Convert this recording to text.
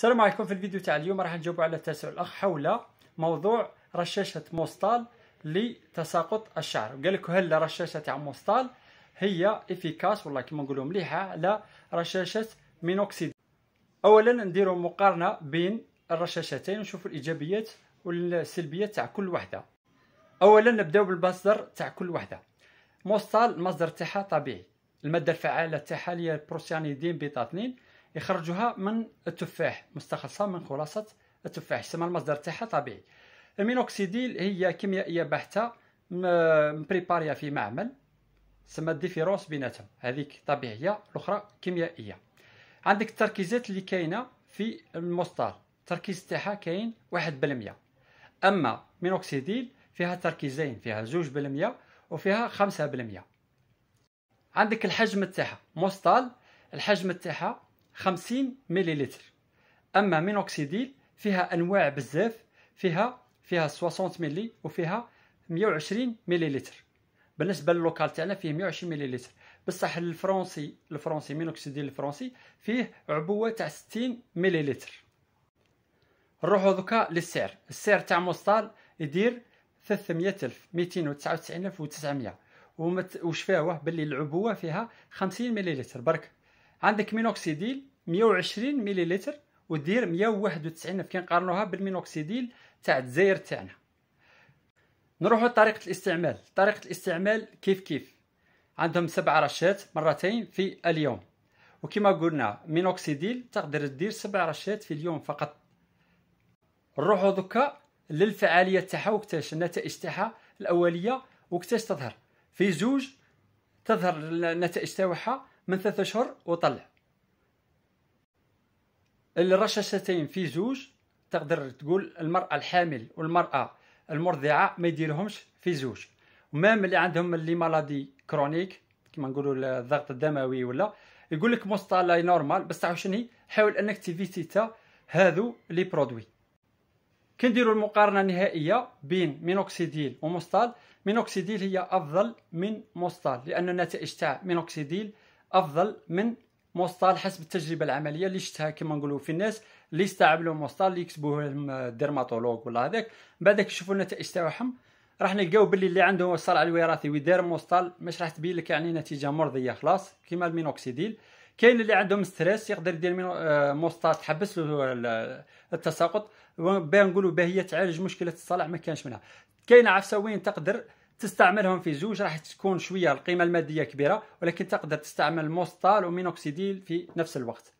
السلام عليكم في الفيديو تاع اليوم راح نجاوب على تساؤل الاخ حول موضوع رشاشه موستال لتساقط الشعر قال لك هل رشاشه تاع موستال هي افيكاس والله كما نقولوا مليحه على رشاشه مينوكسيد اولا نديروا مقارنه بين الرشاشتين ونشوفوا الايجابيات والسلبيات تاع كل وحده اولا نبداو بالمصدر تاع كل وحده موستال المصدر تاعها طبيعي الماده الفعاله تاعها هي البروسيانيدين بيتا 2 يخرجها من التفاح مستخلصه من خلاصه التفاح يسمى المصدر تاعها طبيعي المينوكسيديل هي كيميائيه بحته مبريباريا في معمل تسمى الديفيرونس بيناتهم هذيك طبيعيه الاخرى كيميائيه عندك التركيزات اللي كاينه في المصدر التركيز تاعها كاين واحد بالمية اما مينوكسيديل فيها تركيزين فيها زوج بالمية وفيها خمسة بالمية عندك الحجم تاعها مسطال الحجم تاعها 50 مليلتر اما مينوكسيديل فيها انواع بزاف فيها فيها 60 ملي وفيها 120 مليلتر بالنسبه للوكال تاعنا فيه 120 مليلتر بصح الفرنسي الفرنسي مينوكسيديل الفرنسي فيه عبوه تاع 60 مليلتر نروحو دوكا للسعر السعر تاع موستال يدير 300000 299900 ومت... وشفاوه باللي العبوه فيها 50 مليلتر برك عندك مينوكسيديل 120 مليلتر ودير 191 كنقارنوها بالمينوكسيديل تاع الجزائر تاعنا نروحوا لطريقه الاستعمال طريقه الاستعمال كيف كيف عندهم سبع رشات مرتين في اليوم وكما قلنا مينوكسيديل تقدر دير سبع رشات في اليوم فقط نروحوا دوكا للفعاليه تاعها وكتاش النتائج تاعها الاوليه وكتاش تظهر في زوج تظهر النتائج تاعها من ثلاثة اشهر وطلع الرشاشتين في زوج تقدر تقول المرأة الحامل والمرأة المرضعة ما يديرهمش في زوج ومام اللي عندهم اللي مالادي كرونيك كما نقولوا الضغط الدموي ولا يقول لك مصطلح نورمال بس تعرف شنو حاول انك تيفيتيتا هذو لي برودوي كنديروا المقارنه النهائيه بين مينوكسيديل وموستال مينوكسيديل هي افضل من موستال لان النتائج تاع مينوكسيديل افضل من موسطال حسب التجربه العمليه اللي شفتها كما نقولوا في الناس اللي يستعملوا موسطال اللي يكتبوه لهم الديرماتولوج ولا هذاك بعد كيشوفوا النتائج تاعهم راح نلقاو باللي اللي عنده الصلع الوراثي ويدير مصطال مش راح تبين لك يعني نتيجه مرضيه خلاص كيما المينوكسيديل كاين اللي عندهم ستريس يقدر يدير مصطال آه، تحبس له التساقط باه نقولوا باه هي تعالج مشكله الصلع ما كانش منها كاين عفسوين تقدر تستعملهم في زوج راح تكون شويه القيمه الماديه كبيره ولكن تقدر تستعمل موستال ومينوكسيديل في نفس الوقت